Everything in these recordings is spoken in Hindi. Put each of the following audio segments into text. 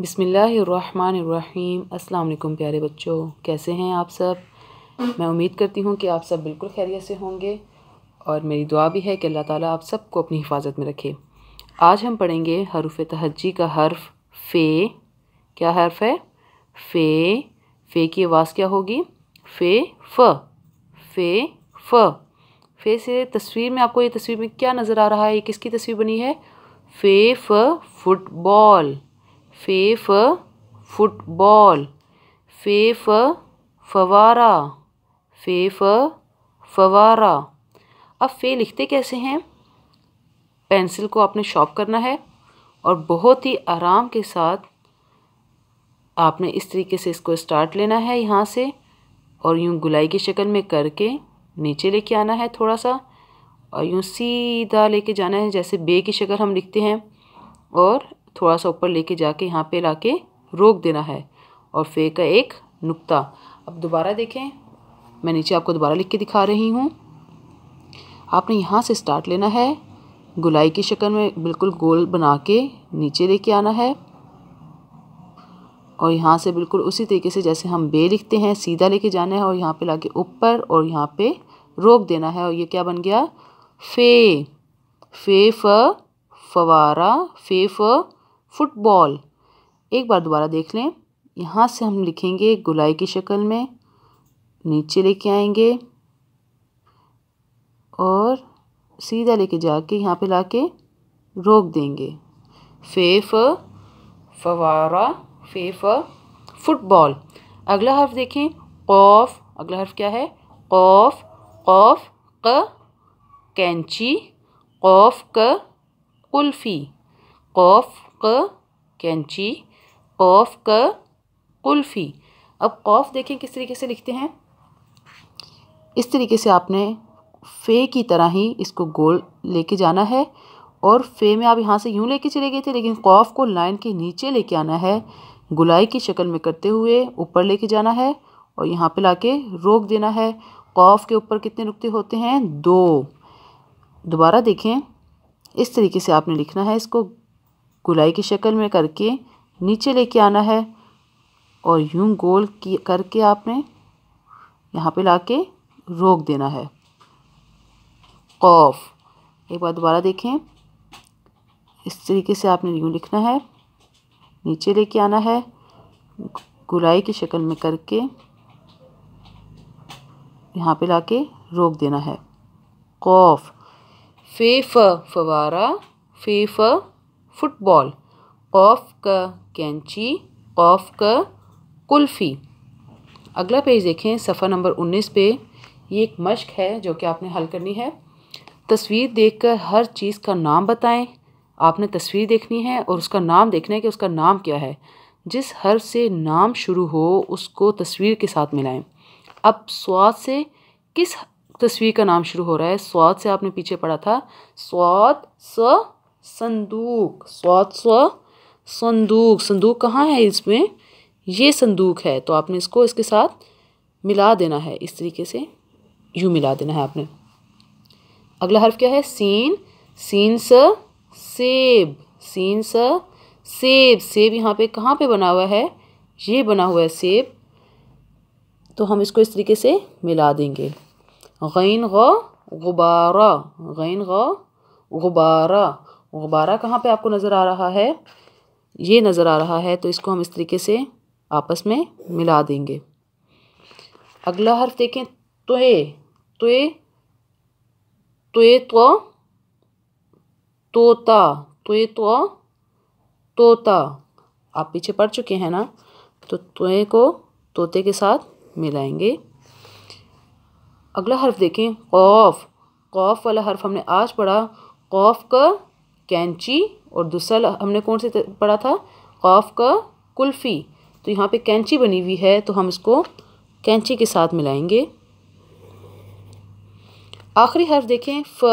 बिसमीम् अल्लाम प्यारे बच्चों कैसे हैं आप सब मैं उम्मीद करती हूँ कि आप सब बिल्कुल खैरियत से होंगे और मेरी दुआ भी है कि अल्लाह ताला आप सबको अपनी हिफाजत में रखे आज हम पढ़ेंगे हरूफ तहजी का हर्फ फ़े क्या हर्फ है फ़े फ़े की आवाज़ क्या होगी फ़े फ़ फ़े फ़ फे से तस्वीर में आपको ये तस्वीर में क्या नज़र आ रहा है ये किसकी तस्वीर बनी है फ़े फ़ फुटबॉल फेफ फुटबॉल फेफ फवारा फ फवारा अब फे लिखते कैसे हैं पेंसिल को आपने शॉप करना है और बहुत ही आराम के साथ आपने इस तरीके से इसको स्टार्ट लेना है यहाँ से और यूँ गुलाई की शक्ल में करके नीचे लेके आना है थोड़ा सा और यूँ सीधा लेके जाना है जैसे बे की शक्ल हम लिखते हैं और थोड़ा सा ऊपर लेके जाके यहाँ पे ला के रोक देना है और फे का एक नुक्ता अब दोबारा देखें मैं नीचे आपको दोबारा लिख के दिखा रही हूँ आपने यहाँ से स्टार्ट लेना है गुलाई की शक्ल में बिल्कुल गोल बना के नीचे लेके आना है और यहाँ से बिल्कुल उसी तरीके से जैसे हम बे लिखते हैं सीधा लेके जाना है और यहाँ पे लाके ऊपर और यहाँ पे रोक देना है और ये क्या बन गया फे फे फ फवारा फे फ फुटबॉल एक बार दोबारा देख लें यहाँ से हम लिखेंगे गुलाई की शक्ल में नीचे लेके आएंगे और सीधा लेके जाके यहाँ पे लाके रोक देंगे फेफ फवारा फेफ फुटबॉल अगला हर्फ देखें कौफ अगला हर्फ क्या है कौफ कौफ क कैंची कौफ क कुल्फ़ी कौफ क कैंची कौफ क कुल्फ़ी अब कौफ देखें किस तरीके से लिखते हैं इस तरीके से आपने फ़े की तरह ही इसको गोल लेके जाना है और फ़े में आप यहाँ से यूँ लेके चले गए थे लेकिन कौफ को लाइन के नीचे लेके आना है गुलाई की शक्ल में करते हुए ऊपर लेके जाना है और यहाँ पे लाके रोक देना है कौफ के ऊपर कितने नुकते होते हैं दो दोबारा देखें इस तरीके से आपने लिखना है इसको गुलाई की शक्ल में करके नीचे लेके आना है और यूं गोल की करके आपने यहाँ पे लाके रोक देना है कौफ एक बार दोबारा देखें इस तरीके से आपने यूँ लिखना है नीचे लेके आना है गुलाई की शक्ल में करके यहाँ पे लाके रोक देना है कौफ फे फवारा फे फुटबॉल कौफ क कैंची कौफ क कुल्फ़ी अगला पेज देखें सफ़ा नंबर उन्नीस पे ये एक मश्क है जो कि आपने हल करनी है तस्वीर देखकर हर चीज़ का नाम बताएं आपने तस्वीर देखनी है और उसका नाम देखना है कि उसका नाम क्या है जिस हर से नाम शुरू हो उसको तस्वीर के साथ मिलाएं अब स्वाद से किस तस्वीर का नाम शुरू हो रहा है स्वाद से आपने पीछे पढ़ा था स्वाद स संदूक स्वाद स्व संदूक संदूक कहाँ है इसमें ये संदूक है तो आपने इसको इसके साथ मिला देना है इस तरीके से यूँ मिला देना है आपने अगला हर्फ क्या है सीन सीन स सेब सीन स सेब सेब यहाँ पे कहाँ पे बना हुआ है ये बना हुआ है सेब तो हम इसको इस तरीके से मिला देंगे गैन गौ गुबारा गैन गौ गुबारा गुब्बारा कहाँ पे आपको नज़र आ रहा है ये नज़र आ रहा है तो इसको हम इस तरीके से आपस में मिला देंगे अगला हर्फ देखें तोए तोए तोए तो तोता तोए तो तोता आप पीछे पढ़ चुके हैं ना तो तोए को तोते के साथ मिलाएंगे अगला हर्फ देखें खौफ कौफ वाला हर्फ हमने आज पढ़ा खौफ का कैंची और दूसरा हमने कौन से पढ़ा था कौफ का कुल्फ़ी तो यहाँ पे कैंची बनी हुई है तो हम इसको कैंची के साथ मिलाएंगे आखिरी हर्फ देखें फ़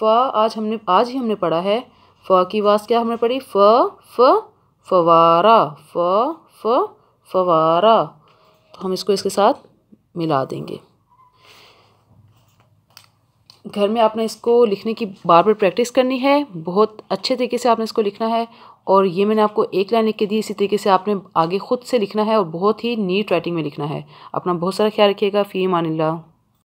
फ़ आज हमने आज ही हमने पढ़ा है फ़ की वास क्या हमने पढ़ी फ़ फ़ फवारा फ़ फ़ फवारा तो हम इसको इसके साथ मिला देंगे घर में आपने इसको लिखने की बार बार प्रैक्टिस करनी है बहुत अच्छे तरीके से आपने इसको लिखना है और ये मैंने आपको एक लाइन लिख के दी इसी तरीके से आपने आगे ख़ुद से लिखना है और बहुत ही नीट राइटिंग में लिखना है अपना बहुत सारा ख्याल रखिएगा फ़ी मान